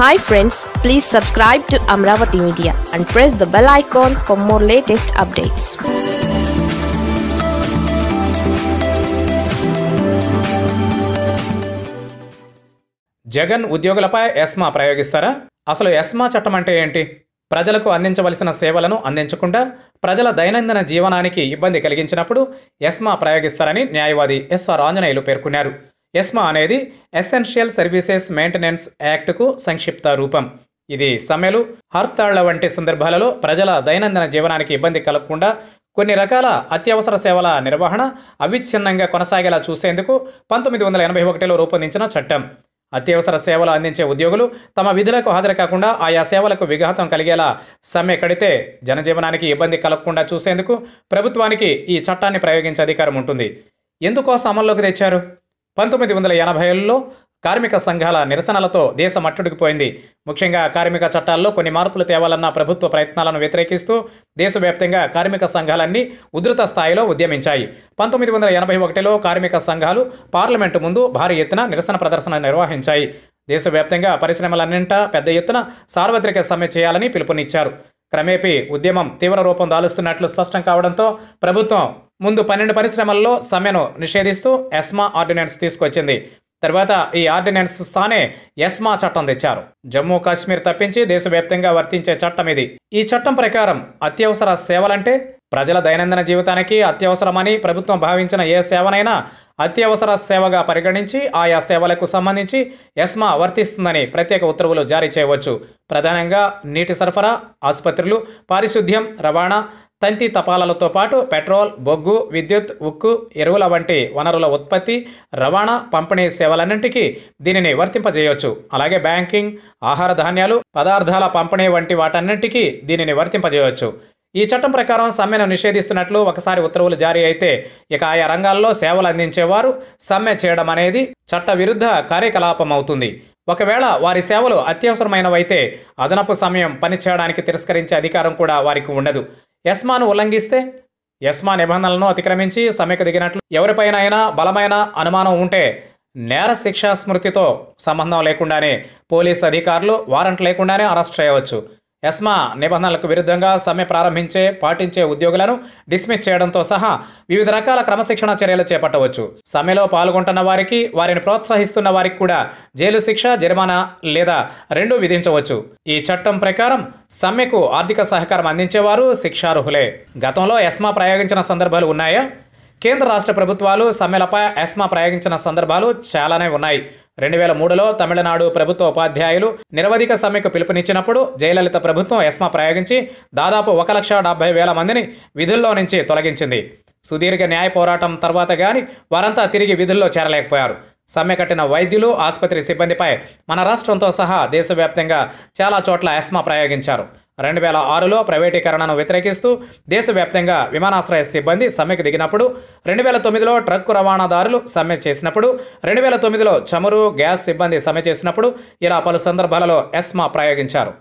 hi friends please subscribe to Amaravati media and press the bell icon for more latest updates Jagan ఉద్యోగులపై ESMA ప్రయోగిస్తారా అసలు ESMA చట్టం అంటే ఏంటి ప్రజలకు అందించవలసిన సేవలను అందించకుండా ప్రజల దైనందిన జీవనానికి ఇబ్బంది కలిగించినప్పుడు ఎస్మా ప్రయోగిస్తారని న్యాయవాది ఎస్ఆర్ ఆంజనేయులు పేర్కొన్నారు ఎస్మా అనేది ఎసెన్షియల్ సర్వీసెస్ మెయింటెనెన్స్ యాక్ట్కు సంక్షిప్త రూపం ఇది సమ్మెలు హర్తాళ్ల వంటి సందర్భాలలో ప్రజల దైనందిన జీవనానికి ఇబ్బంది కలగకుండా కొన్ని రకాల అత్యవసర సేవల నిర్వహణ అవిచ్ఛిన్నంగా కొనసాగేలా చూసేందుకు పంతొమ్మిది వందల ఎనభై ఒకటిలో రూపొందించిన చట్టం అత్యవసర సేవలు అందించే ఉద్యోగులు తమ విధులకు హాజరు కాకుండా ఆయా సేవలకు విఘాతం కలిగేలా సమ్మె కడితే జనజీవనానికి ఇబ్బంది కలగకుండా చూసేందుకు ప్రభుత్వానికి ఈ చట్టాన్ని ప్రయోగించే అధికారం ఉంటుంది ఎందుకోసం అమల్లోకి తెచ్చారు పంతొమ్మిది వందల ఎనభైల్లో కార్మిక సంఘాల నిరసనలతో దేశం అట్టుడికిపోయింది ముఖ్యంగా కార్మిక చట్టాల్లో కొన్ని మార్పులు తేవాలన్న ప్రభుత్వ ప్రయత్నాలను వ్యతిరేకిస్తూ దేశవ్యాప్తంగా కార్మిక సంఘాలన్నీ ఉధృత స్థాయిలో ఉద్యమించాయి పంతొమ్మిది వందల ఎనభై ఒకటిలో కార్మిక సంఘాలు పార్లమెంటు ముందు భారీ ఎత్తున నిరసన ప్రదర్శన నిర్వహించాయి దేశవ్యాప్తంగా పరిశ్రమలన్నింటా పెద్ద ఎత్తున సార్వత్రిక సమ్మె చేయాలని పిలుపునిచ్చారు క్రమేపీ ఉద్యమం తీవ్ర రూపం దాలుస్తున్నట్లు స్పష్టం కావడంతో ప్రభుత్వం ముందు పన్నెండు పరిశ్రమల్లో సమ్మెను నిషేధిస్తూ ఎస్మా ఆర్డినెన్స్ తీసుకొచ్చింది తర్వాత ఈ ఆర్డినెన్స్ స్థానే ఎస్మా చట్టం తెచ్చారు జమ్మూ కాశ్మీర్ తప్పించి దేశవ్యాప్తంగా వర్తించే చట్టం ఇది ఈ చట్టం ప్రకారం అత్యవసర సేవలంటే ప్రజల దైనందిన జీవితానికి అత్యవసరమని ప్రభుత్వం భావించిన ఏ సేవనైనా అత్యవసర సేవగా పరిగణించి ఆయా సేవలకు సంబంధించి ఎస్మా వర్తిస్తుందని ప్రత్యేక ఉత్తర్వులు జారీ చేయవచ్చు ప్రధానంగా నీటి సరఫరా ఆసుపత్రులు పారిశుద్ధ్యం రవాణా తంతి తపాలలతో పాటు పెట్రోల్ బొగ్గు విద్యుత్ ఉక్కు ఎరువుల వంటి వనరుల ఉత్పత్తి రవాణా పంపిణీ సేవలన్నింటికీ దీనిని వర్తింపజేయవచ్చు అలాగే బ్యాంకింగ్ ఆహార ధాన్యాలు పదార్థాల పంపిణీ వంటి వాటన్నింటికీ దీనిని వర్తింపజేయవచ్చు ఈ చట్టం ప్రకారం సమ్మెను నిషేధిస్తున్నట్లు ఒకసారి ఉత్తర్వులు జారీ అయితే ఇక ఆయా రంగాల్లో సేవలు అందించేవారు సమ్మె చేయడం అనేది చట్ట విరుద్ధ కార్యకలాపం అవుతుంది ఒకవేళ వారి సేవలు అత్యవసరమైనవైతే అదనపు సమయం పనిచేయడానికి తిరస్కరించే అధికారం కూడా వారికి ఉండదు యస్మాను ఉల్లంఘిస్తే యస్మా నిబంధనలను అతిక్రమించి సమ్మెకు దిగినట్లు అయినా బలమైన అనుమానం ఉంటే నేర శిక్షా స్మృతితో సంబంధం లేకుండానే పోలీస్ అధికారులు వారంట్ లేకుండానే అరెస్ట్ చేయవచ్చు ఎస్మా నిబంధనలకు విరుద్ధంగా సమ్మె ప్రారంభించే పాటించే ఉద్యోగులను డిస్మిస్ చేయడంతో సహా వివిధ రకాల క్రమశిక్షణ చర్యలు చేపట్టవచ్చు సమ్మెలో పాల్గొంటున్న వారికి వారిని ప్రోత్సహిస్తున్న వారికి కూడా జైలు శిక్ష జరిమానా లేదా రెండు విధించవచ్చు ఈ చట్టం ప్రకారం సమ్మెకు ఆర్థిక సహకారం అందించేవారు శిక్షార్హులే గతంలో ఎస్మా ప్రయోగించిన సందర్భాలు ఉన్నాయా కేంద్ర రాష్ట్ర ప్రభుత్వాలు సమ్మెలపై ఎస్మా ప్రయోగించిన సందర్భాలు చాలానే ఉన్నాయి రెండు వేల మూడులో తమిళనాడు ప్రభుత్వ ఉపాధ్యాయులు నిరవధిక సమ్మెకు పిలుపునిచ్చినప్పుడు జయలలిత ప్రభుత్వం ఎస్మా ప్రయోగించి దాదాపు ఒక లక్ష డెబ్బై వేల మందిని విధుల్లో నుంచి తొలగించింది సుదీర్ఘ న్యాయ పోరాటం తర్వాత కానీ వారంతా తిరిగి విధుల్లో చేరలేకపోయారు సమ్మె కట్టిన వైద్యులు ఆసుపత్రి సిబ్బందిపై మన రాష్ట్రంతో సహా దేశవ్యాప్తంగా చాలా చోట్ల ఎస్మా ప్రయోగించారు రెండు వేల ఆరులో ప్రైవేటీకరణను వ్యతిరేకిస్తూ దేశవ్యాప్తంగా విమానాశ్రయ సిబ్బంది సమ్మెకు దిగినప్పుడు రెండు వేల తొమ్మిదిలో ట్రక్కు రవాణాదారులు సమ్మె చేసినప్పుడు రెండు వేల తొమ్మిదిలో చమురు గ్యాస్ సిబ్బంది సమ్మె చేసినప్పుడు ఇలా పలు సందర్భాలలో ఎస్మా ప్రయోగించారు